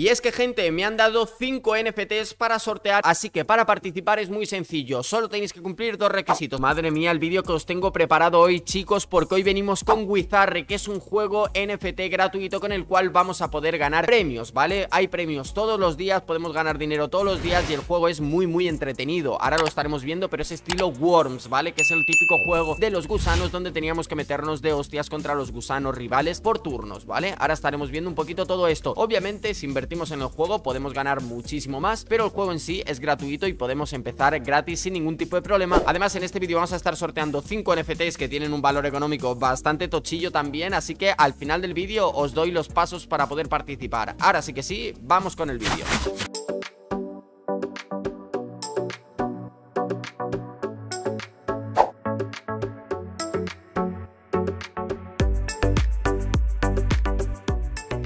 Y es que gente, me han dado 5 NFTs para sortear, así que para participar es muy sencillo, solo tenéis que cumplir dos requisitos. Madre mía, el vídeo que os tengo preparado hoy chicos, porque hoy venimos con Wizarre, que es un juego NFT gratuito con el cual vamos a poder ganar premios, ¿vale? Hay premios todos los días, podemos ganar dinero todos los días y el juego es muy muy entretenido. Ahora lo estaremos viendo, pero es estilo Worms, ¿vale? Que es el típico juego de los gusanos donde teníamos que meternos de hostias contra los gusanos rivales por turnos, ¿vale? Ahora estaremos viendo un poquito todo esto. Obviamente, sin invertir en el juego podemos ganar muchísimo más Pero el juego en sí es gratuito y podemos empezar gratis sin ningún tipo de problema Además en este vídeo vamos a estar sorteando 5 NFTs que tienen un valor económico bastante tochillo también Así que al final del vídeo os doy los pasos para poder participar Ahora sí que sí, vamos con el vídeo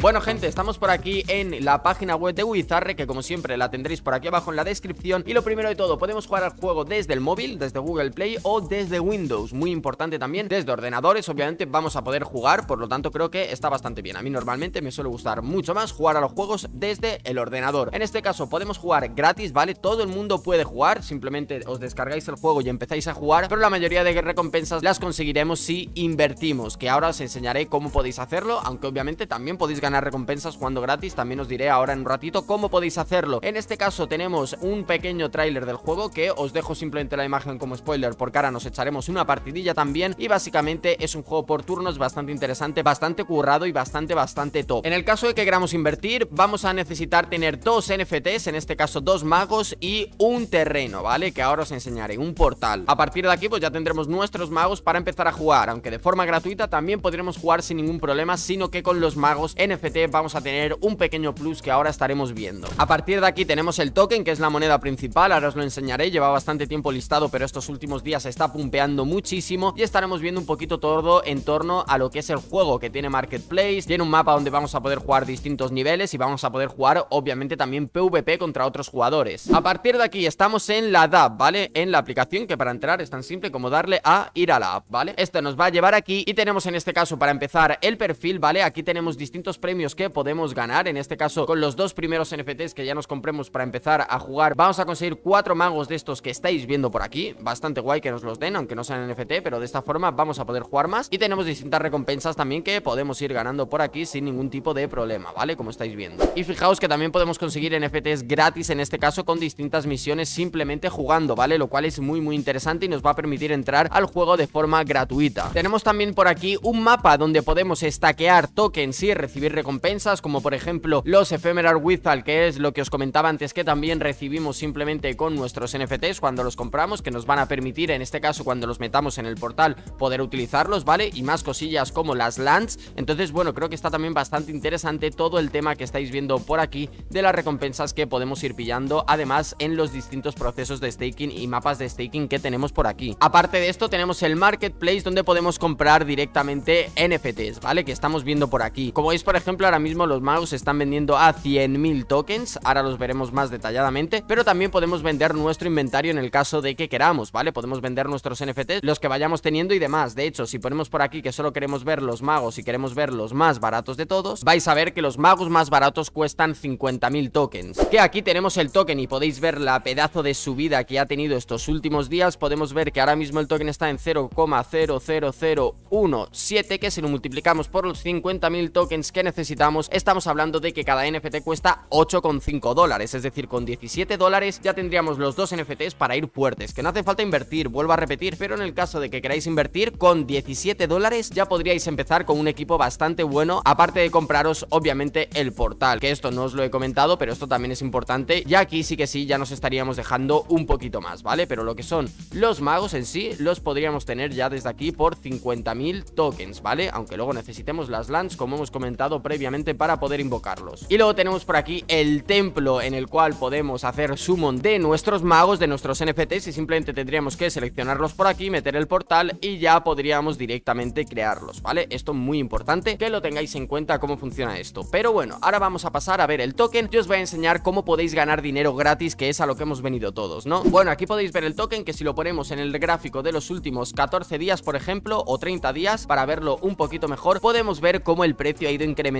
Bueno gente, estamos por aquí en la página web de Wizarre Que como siempre la tendréis por aquí abajo en la descripción Y lo primero de todo, podemos jugar al juego desde el móvil, desde Google Play o desde Windows Muy importante también, desde ordenadores obviamente vamos a poder jugar Por lo tanto creo que está bastante bien A mí normalmente me suele gustar mucho más jugar a los juegos desde el ordenador En este caso podemos jugar gratis, ¿vale? Todo el mundo puede jugar, simplemente os descargáis el juego y empezáis a jugar Pero la mayoría de recompensas las conseguiremos si invertimos Que ahora os enseñaré cómo podéis hacerlo, aunque obviamente también podéis ganar recompensas jugando gratis, también os diré ahora en un ratito cómo podéis hacerlo. En este caso tenemos un pequeño tráiler del juego que os dejo simplemente la imagen como spoiler porque ahora nos echaremos una partidilla también y básicamente es un juego por turnos bastante interesante, bastante currado y bastante bastante top. En el caso de que queramos invertir vamos a necesitar tener dos NFTs, en este caso dos magos y un terreno, ¿vale? Que ahora os enseñaré, un portal. A partir de aquí pues ya tendremos nuestros magos para empezar a jugar, aunque de forma gratuita también podremos jugar sin ningún problema, sino que con los magos NFT vamos a tener un pequeño plus que ahora estaremos viendo. A partir de aquí tenemos el token, que es la moneda principal, ahora os lo enseñaré, lleva bastante tiempo listado, pero estos últimos días se está pumpeando muchísimo y estaremos viendo un poquito todo en torno a lo que es el juego, que tiene marketplace, tiene un mapa donde vamos a poder jugar distintos niveles y vamos a poder jugar, obviamente, también PvP contra otros jugadores. A partir de aquí estamos en la DAB, ¿vale? En la aplicación, que para entrar es tan simple como darle a ir a la app, ¿vale? Esto nos va a llevar aquí y tenemos en este caso, para empezar, el perfil, ¿vale? Aquí tenemos distintos precios que podemos ganar, en este caso con los dos primeros NFTs que ya nos compremos para empezar a jugar, vamos a conseguir cuatro magos de estos que estáis viendo por aquí, bastante guay que nos los den, aunque no sean NFT, pero de esta forma vamos a poder jugar más y tenemos distintas recompensas también que podemos ir ganando por aquí sin ningún tipo de problema, ¿vale? Como estáis viendo. Y fijaos que también podemos conseguir NFTs gratis, en este caso con distintas misiones simplemente jugando, ¿vale? Lo cual es muy muy interesante y nos va a permitir entrar al juego de forma gratuita. Tenemos también por aquí un mapa donde podemos estaquear tokens y recibir recompensas recompensas, como por ejemplo los Ephemeral Withal que es lo que os comentaba antes que también recibimos simplemente con nuestros NFTs cuando los compramos, que nos van a permitir, en este caso cuando los metamos en el portal, poder utilizarlos, ¿vale? Y más cosillas como las lands, entonces bueno, creo que está también bastante interesante todo el tema que estáis viendo por aquí de las recompensas que podemos ir pillando, además en los distintos procesos de staking y mapas de staking que tenemos por aquí. Aparte de esto tenemos el marketplace donde podemos comprar directamente NFTs, ¿vale? Que estamos viendo por aquí. Como veis, por ejemplo, ahora mismo los magos están vendiendo a 100.000 tokens, ahora los veremos más detalladamente, pero también podemos vender nuestro inventario en el caso de que queramos, ¿vale? Podemos vender nuestros NFTs, los que vayamos teniendo y demás. De hecho, si ponemos por aquí que solo queremos ver los magos y queremos ver los más baratos de todos, vais a ver que los magos más baratos cuestan 50.000 tokens. Que aquí tenemos el token y podéis ver la pedazo de subida que ha tenido estos últimos días. Podemos ver que ahora mismo el token está en 0,00017, que si lo multiplicamos por los 50.000 tokens que necesitamos, necesitamos, estamos hablando de que cada NFT cuesta 8,5 dólares, es decir, con 17 dólares ya tendríamos los dos NFTs para ir fuertes, que no hace falta invertir, vuelvo a repetir, pero en el caso de que queráis invertir, con 17 dólares ya podríais empezar con un equipo bastante bueno, aparte de compraros obviamente el portal, que esto no os lo he comentado, pero esto también es importante, ya aquí sí que sí, ya nos estaríamos dejando un poquito más, ¿vale? Pero lo que son los magos en sí, los podríamos tener ya desde aquí por 50.000 tokens, ¿vale? Aunque luego necesitemos las lands, como hemos comentado, previamente para poder invocarlos. Y luego tenemos por aquí el templo en el cual podemos hacer summon de nuestros magos, de nuestros NFTs y simplemente tendríamos que seleccionarlos por aquí, meter el portal y ya podríamos directamente crearlos, ¿vale? Esto es muy importante que lo tengáis en cuenta cómo funciona esto. Pero bueno, ahora vamos a pasar a ver el token Yo os voy a enseñar cómo podéis ganar dinero gratis Que es a lo que hemos venido todos, ¿no? Bueno, aquí podéis ver el token que si lo ponemos en el gráfico de los últimos 14 días, por ejemplo O 30 días, para verlo un poquito mejor Podemos ver cómo el precio ha ido incrementando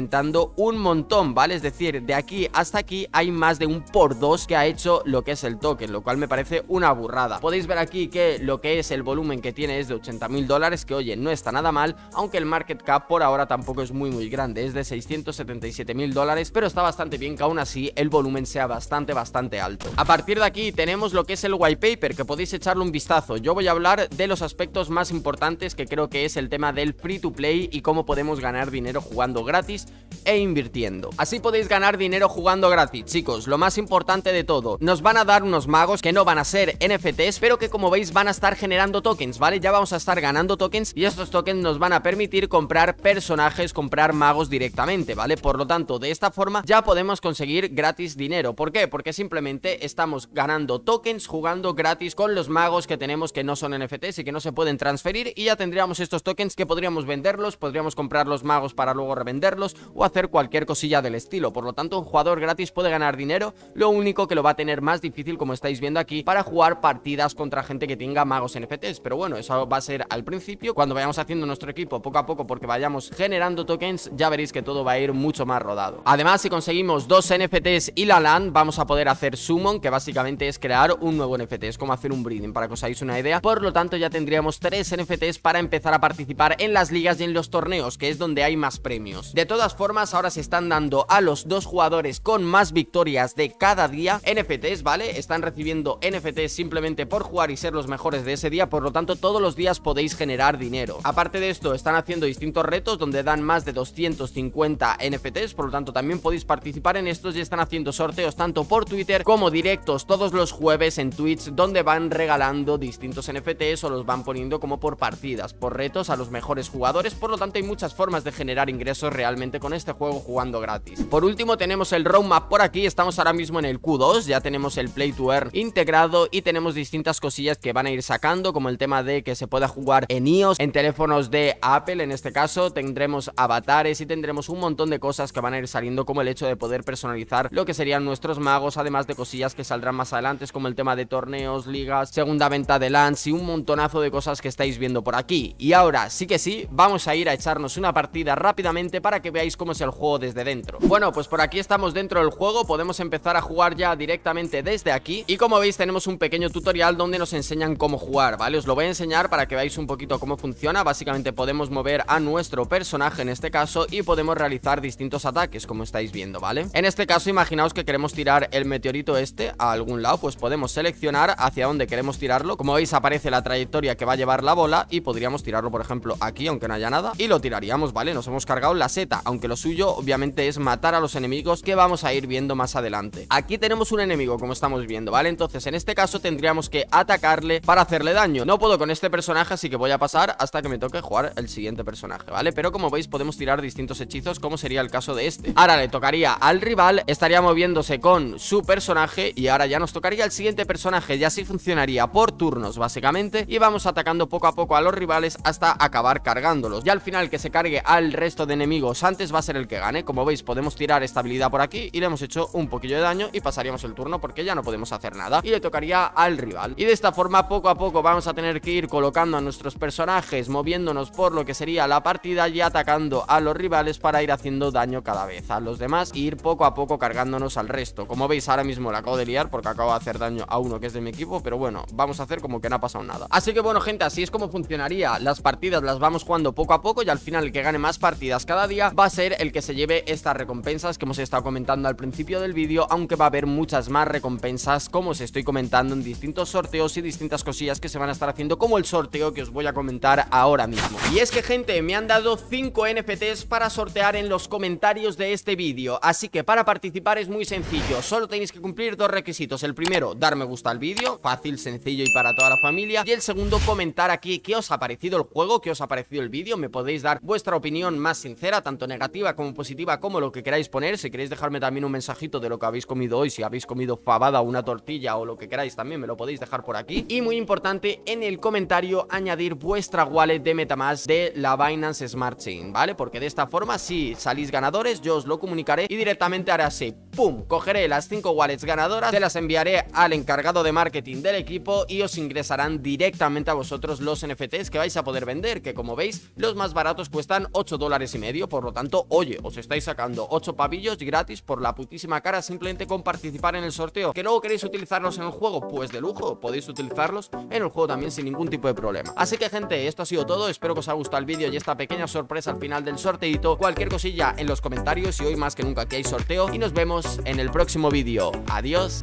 un montón, ¿vale? Es decir, de aquí hasta aquí hay más de un por dos que ha hecho lo que es el token, lo cual me parece una burrada. Podéis ver aquí que lo que es el volumen que tiene es de 80 mil dólares, que oye, no está nada mal, aunque el market cap por ahora tampoco es muy muy grande, es de 677 mil dólares, pero está bastante bien que aún así el volumen sea bastante bastante alto. A partir de aquí tenemos lo que es el white paper, que podéis echarle un vistazo. Yo voy a hablar de los aspectos más importantes que creo que es el tema del free to play y cómo podemos ganar dinero jugando gratis e invirtiendo. Así podéis ganar dinero jugando gratis, chicos, lo más importante de todo. Nos van a dar unos magos que no van a ser NFTs, pero que como veis van a estar generando tokens, ¿vale? Ya vamos a estar ganando tokens y estos tokens nos van a permitir comprar personajes, comprar magos directamente, ¿vale? Por lo tanto, de esta forma ya podemos conseguir gratis dinero. ¿Por qué? Porque simplemente estamos ganando tokens jugando gratis con los magos que tenemos que no son NFTs y que no se pueden transferir y ya tendríamos estos tokens que podríamos venderlos, podríamos comprar los magos para luego revenderlos o hacer cualquier cosilla del estilo. Por lo tanto, un jugador gratis puede ganar dinero, lo único que lo va a tener más difícil, como estáis viendo aquí, para jugar partidas contra gente que tenga magos NFTs. Pero bueno, eso va a ser al principio. Cuando vayamos haciendo nuestro equipo poco a poco, porque vayamos generando tokens, ya veréis que todo va a ir mucho más rodado. Además, si conseguimos dos NFTs y la LAN, vamos a poder hacer Summon, que básicamente es crear un nuevo NFT. Es como hacer un breeding, para que os hagáis una idea. Por lo tanto, ya tendríamos tres NFTs para empezar a participar en las ligas y en los torneos, que es donde hay más premios. De todas formas, ahora se están dando a los dos jugadores con más victorias de cada día NFTs, ¿vale? Están recibiendo NFTs simplemente por jugar y ser los mejores de ese día, por lo tanto todos los días podéis generar dinero. Aparte de esto, están haciendo distintos retos donde dan más de 250 NFTs, por lo tanto también podéis participar en estos y están haciendo sorteos tanto por Twitter como directos todos los jueves en Twitch donde van regalando distintos NFTs o los van poniendo como por partidas, por retos a los mejores jugadores, por lo tanto hay muchas formas de generar ingresos realmente con este juego jugando gratis. Por último tenemos el roadmap por aquí, estamos ahora mismo en el Q2, ya tenemos el Play to Earn integrado y tenemos distintas cosillas que van a ir sacando, como el tema de que se pueda jugar en iOS, en teléfonos de Apple en este caso, tendremos avatares y tendremos un montón de cosas que van a ir saliendo, como el hecho de poder personalizar lo que serían nuestros magos, además de cosillas que saldrán más adelante, como el tema de torneos, ligas, segunda venta de Lance y un montonazo de cosas que estáis viendo por aquí. Y ahora, sí que sí, vamos a ir a echarnos una partida rápidamente para que veáis cómo es el juego desde dentro Bueno, pues por aquí estamos dentro del juego Podemos empezar a jugar ya directamente desde aquí Y como veis tenemos un pequeño tutorial donde nos enseñan cómo jugar, ¿vale? Os lo voy a enseñar para que veáis un poquito cómo funciona Básicamente podemos mover a nuestro personaje en este caso Y podemos realizar distintos ataques, como estáis viendo, ¿vale? En este caso imaginaos que queremos tirar el meteorito este a algún lado Pues podemos seleccionar hacia dónde queremos tirarlo Como veis aparece la trayectoria que va a llevar la bola Y podríamos tirarlo, por ejemplo, aquí, aunque no haya nada Y lo tiraríamos, ¿vale? Nos hemos cargado la seta, aunque aunque lo suyo obviamente es matar a los enemigos que vamos a ir viendo más adelante. Aquí tenemos un enemigo como estamos viendo, ¿vale? Entonces en este caso tendríamos que atacarle para hacerle daño. No puedo con este personaje, así que voy a pasar hasta que me toque jugar el siguiente personaje, ¿vale? Pero como veis podemos tirar distintos hechizos como sería el caso de este. Ahora le tocaría al rival, estaría moviéndose con su personaje y ahora ya nos tocaría el siguiente personaje Ya así funcionaría por turnos básicamente y vamos atacando poco a poco a los rivales hasta acabar cargándolos. Y al final que se cargue al resto de enemigos va a ser el que gane Como veis podemos tirar esta habilidad por aquí Y le hemos hecho un poquillo de daño y pasaríamos el turno Porque ya no podemos hacer nada Y le tocaría al rival Y de esta forma poco a poco vamos a tener que ir colocando a nuestros personajes Moviéndonos por lo que sería la partida Y atacando a los rivales para ir haciendo daño cada vez a los demás y e ir poco a poco cargándonos al resto Como veis ahora mismo la acabo de liar porque acabo de hacer daño a uno que es de mi equipo Pero bueno, vamos a hacer como que no ha pasado nada Así que bueno gente, así es como funcionaría Las partidas las vamos jugando poco a poco Y al final el que gane más partidas cada día va a ser el que se lleve estas recompensas que hemos estado comentando al principio del vídeo, aunque va a haber muchas más recompensas como os estoy comentando en distintos sorteos y distintas cosillas que se van a estar haciendo, como el sorteo que os voy a comentar ahora mismo. Y es que gente, me han dado 5 NFTs para sortear en los comentarios de este vídeo, así que para participar es muy sencillo, solo tenéis que cumplir dos requisitos, el primero, dar me gusta al vídeo, fácil, sencillo y para toda la familia, y el segundo, comentar aquí qué os ha parecido el juego, qué os ha parecido el vídeo, me podéis dar vuestra opinión más sincera, tanto en negativa como positiva, como lo que queráis poner. Si queréis dejarme también un mensajito de lo que habéis comido hoy, si habéis comido fabada o una tortilla o lo que queráis, también me lo podéis dejar por aquí. Y muy importante, en el comentario añadir vuestra wallet de Metamask de la Binance Smart Chain, ¿vale? Porque de esta forma, si salís ganadores, yo os lo comunicaré y directamente haré así. ¡Pum! Cogeré las 5 wallets ganadoras, se las enviaré al encargado de marketing del equipo y os ingresarán directamente a vosotros los NFTs que vais a poder vender, que como veis, los más baratos cuestan 8 dólares y medio, por lo tanto oye, os estáis sacando 8 pavillos gratis por la putísima cara simplemente con participar en el sorteo. ¿Que luego queréis utilizarlos en el juego? Pues de lujo, podéis utilizarlos en el juego también sin ningún tipo de problema. Así que gente, esto ha sido todo, espero que os haya gustado el vídeo y esta pequeña sorpresa al final del sorteito. Cualquier cosilla en los comentarios y hoy más que nunca que hay sorteo y nos vemos en el próximo vídeo. Adiós.